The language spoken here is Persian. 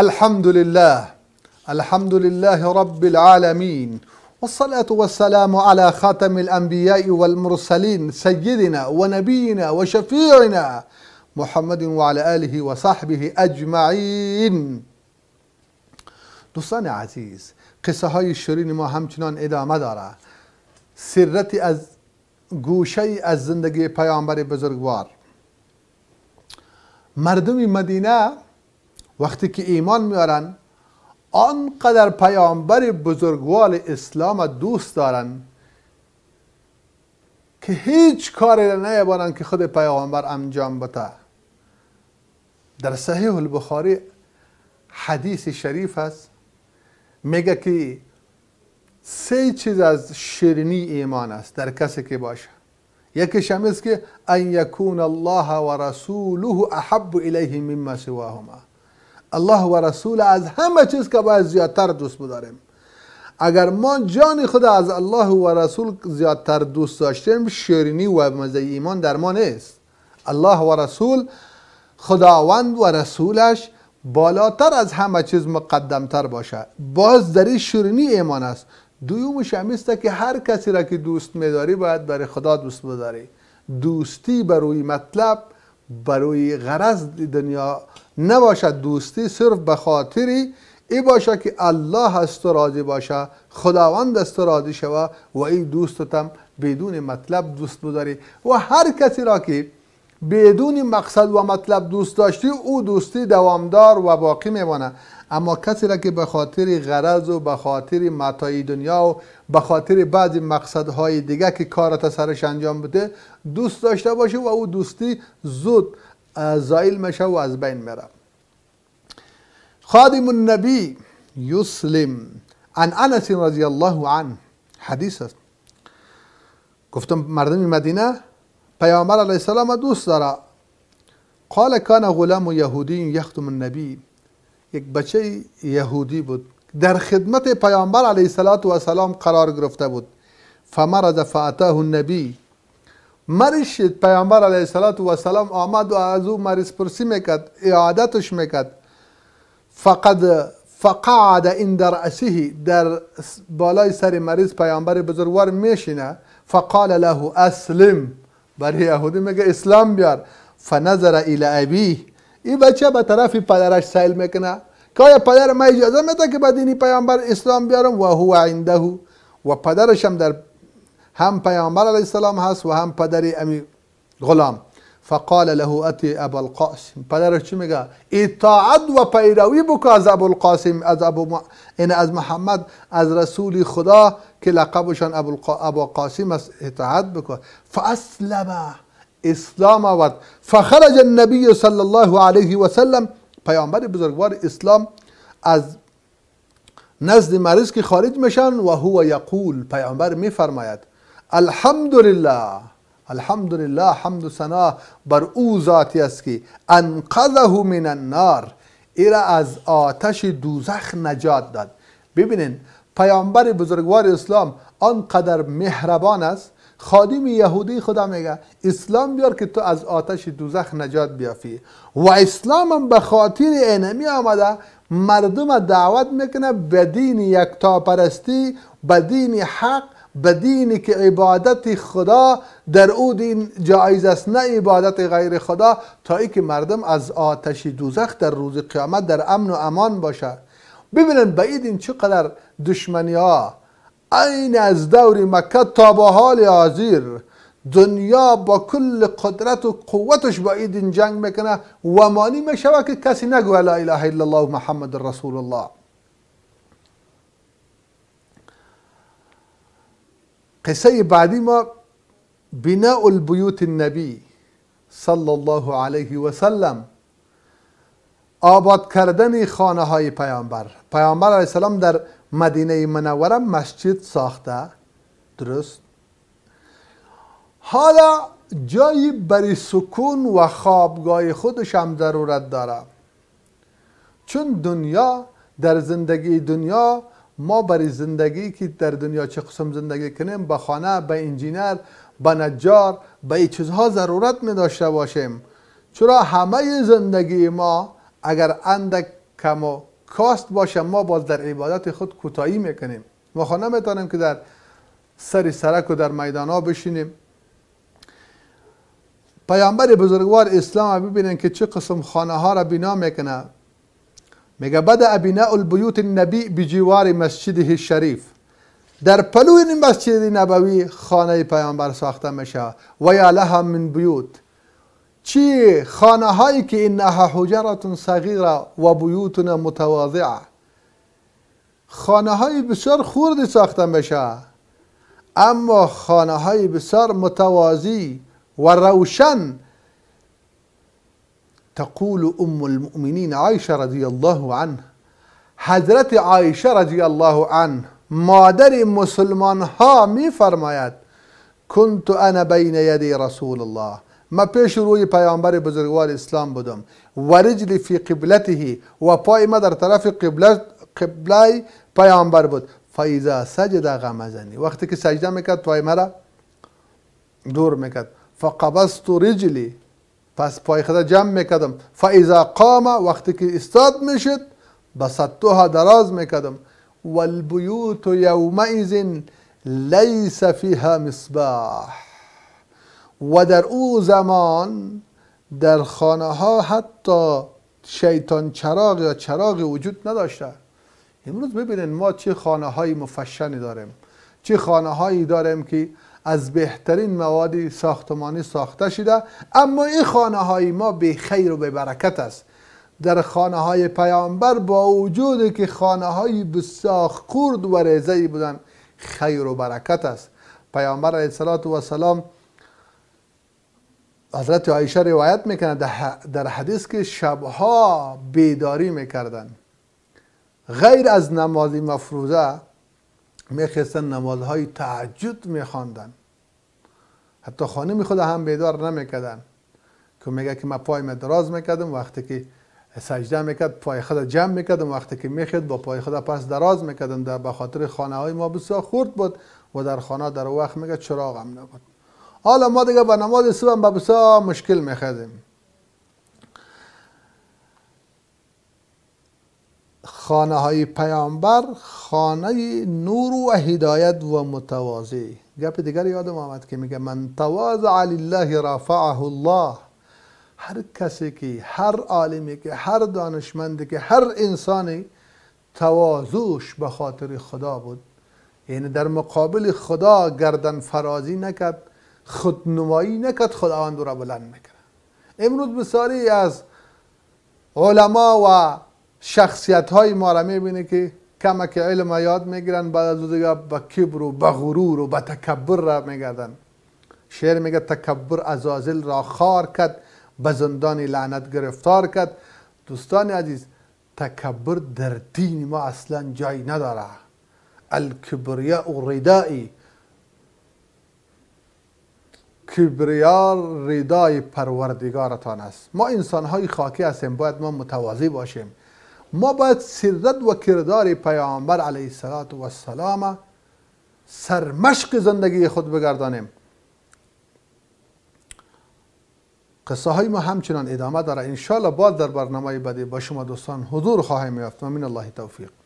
الحمد لله الحمد لله رب العالمين والصلاة والسلام على خاتم الأنبياء والمرسلين سيدنا ونبينا وشفيعنا محمد وعلى آله وصحبه أجمعين دوستان عزيز قصه هاي الشرين ما همچنان ادامه دارا سرتي از گوشه از زندگی پیامبر بزرگوار مردم مدینه وقتی که ایمان میارن آنقدر پیامبر بزرگوال اسلام دوست دارن که هیچ کاری نیبانند که خود پیامبر انجام بده در صحیح البخاری حدیث شریف است میگه که سه چیز از شیرینی ایمان است در کسی که باشه یکی هم که ان یکون الله و رسوله احب الیه مما سواهما الله و رسول از همه چیز که باید زیادتر دوست بداریم اگر ما جان خود از الله و رسول زیادتر دوست داشتیم شیرینی و مزه ایمان در ما نیست الله و رسول خداوند و رسولش بالاتر از همه چیز مقدمتر باشه باز در این شیرینی ایمان است دویومش شمیست که هر کسی را که دوست میداری باید برای خدا دوست بداری دوستی بر روی مطلب بروی غرض دنیا نباشد دوستی صرف به خاطری ای باشه که الله از تو راضی باشه خداوند از تو راضی شوه و ای هم بدون مطلب دوست بداری و هر کسی را که بدون مقصد و مطلب دوست داشتی او دوستی دوامدار و باقی میمانه اما کسی را که به خاطر غرض و به خاطر متای دنیا و به خاطر بعضی مقصدهای دیگه که کارت سرش انجام بده دوست داشته باشه و او دوستی زود زایل میشه و از بین میره خادم النبی یسلم عن انس رضی الله عنه حدیث است گفتم مردم مدینه پیامبر علیه السلام دوست داره قال کان غلام یهودی یختم النبی یک بچه یهودی بود در خدمت پیامبر علیه صلات و سلام قرار گرفته بود فمرض از النبی مریض پیامبر علیه صلات و سلام آمد و از او مریض پرسی میکرد اعادتش میکرد فقط فقعد این در اسیه در بالای سر مریض پیامبر بزرگوار میشینه فقال له اسلم بر یهودی میگه اسلام بیار فنظر الی ابیه ای بچه به طرف پدرش سیل میکنه که آیا پدر ما اجازه میده که به دینی پیامبر اسلام بیارم و هو عنده و پدرش هم در هم پیامبر علیه السلام هست و هم پدر امی غلام فقال له اتی ابو القاسم پدرش چی میگه اطاعت و پیروی بکن از ابو القاسم از ابو م... این از محمد از رسول خدا که لقبشان ابو, الق... ابو قاسم است اطاعت بکن فاسلمه اسلام آورد فخرج النبی صلی الله علیه و سلم پیامبر بزرگوار اسلام از نزد مریض که خارج میشن و هو یقول پیامبر میفرماید الحمدلله الحمدلله حمد و بر او ذاتی است که انقذه من النار ایره از آتش دوزخ نجات داد ببینین پیامبر بزرگوار اسلام آنقدر مهربان است خادم یهودی خدا میگه اسلام بیار که تو از آتش دوزخ نجات بیافی و اسلام هم به خاطر اینمی آمده مردم دعوت میکنه به دین پرستی به دین حق به دینی که عبادت خدا در او دین جایز است نه عبادت غیر خدا تا ای که مردم از آتش دوزخ در روز قیامت در امن و امان باشه ببینن به این چقدر دشمنی ها این از دور مکه تا به حال حاضر دنیا با کل قدرت و قوتش با این جنگ میکنه و مانی میشوه که کسی نگوه لا اله الا الله محمد رسول الله قصه بعدی ما بناء البیوت النبی صلی الله علیه و سلم آباد کردن خانه های پیامبر پیامبر علیه السلام در مدینه منوره مسجد ساخته درست حالا جایی برای سکون و خوابگاه خودش هم ضرورت داره چون دنیا در زندگی دنیا ما برای زندگی که در دنیا چه قسم زندگی کنیم به خانه به انجینر به نجار به این چیزها ضرورت می داشته باشیم چرا همه زندگی ما اگر اندک کم و کاست باشه ما باز در عبادت خود کوتاهی میکنیم ما خانه نمیتونیم که در سر سرک و در میدان ها بشینیم پیامبر بزرگوار اسلام ببینن که چه قسم خانه ها را بنا میکنه میگه بدا ابناء البیوت النبی بجوار مسجده شریف در پلو مسجد نبوی خانه پیامبر ساخته میشه و یا لها من بیوت چی خانه هایی که انها حجرت صغیره و بیوتون متواضعه خانه های بسیار خورد ساخته میشه اما خانه های بسیار متوازی و روشن تقول ام المؤمنین عایشه رضی الله عنه حضرت عایشه رضی الله عنه مادر مسلمان ها می فرماید کنت انا بین یدی رسول الله ما پیش روی پیامبر بزرگوار اسلام بودم و رجل فی قبلته و پای ما در طرف قبلت قبلای پیامبر بود فایزا سجد غمزنی وقتی که سجده میکرد پای مرا دور میکرد فقبست رجلی پس پای خدا جمع میکردم فایزا قام وقتی که استاد میشد بسطتها دراز میکردم والبیوت یومئذ لیس فیها مصباح و در او زمان در خانه ها حتی شیطان چراغ یا چراغ وجود نداشته امروز ببینید ما چه خانه های مفشنی داریم چه خانه هایی داریم که از بهترین مواد ساختمانی ساخته شده اما این خانه های ما به خیر و به برکت است در خانه های پیامبر با وجود که خانه های بساخ کرد و ریزه بودن خیر و برکت است پیامبر علیه السلام حضرت عایشه روایت میکنه در حدیث که شبها بیداری میکردن غیر از نماز مفروضه میخواستن نمازهای تعجد میخواندن حتی خانم خود هم بیدار نمیکردن که میگه که من پایم دراز میکردم وقتی که سجده میکرد پای خدا جمع میکردم وقتی که میخید با پای خدا پس دراز میکردم در بخاطر خانه های ما بسیار خورد بود و در خانه در وقت میگه چراغ هم نبود حالا ما دیگه به نماز صبح به بسیار مشکل میخدیم خانه های پیامبر خانه نور و هدایت و متوازی گپ دیگر یادم آمد که میگه من تواضع لله رفعه الله هر کسی که هر عالمی که هر دانشمندی که هر انسانی توازوش به خاطر خدا بود یعنی در مقابل خدا گردن فرازی نکرد خودنمایی نکد خداوند را بلند میکنه امروز بساری از علما و شخصیت های ما را میبینه که کمک علم یاد میگیرن بعد از دیگه به کبر و به غرور و به تکبر را میگردن شعر میگه تکبر از ازازل را خار کرد به زندان لعنت گرفتار کرد دوستان عزیز تکبر در دین ما اصلا جای نداره الکبریا و ردائی کبریا ردای پروردگارتان است ما انسان های خاکی هستیم باید ما متواضع باشیم ما باید سیرت و کردار پیامبر علیه السلام سرمشق زندگی خود بگردانیم قصه های ما همچنان ادامه داره انشالله بعد در برنامه بعدی با شما دوستان حضور خواهیم یافت و الله توفیق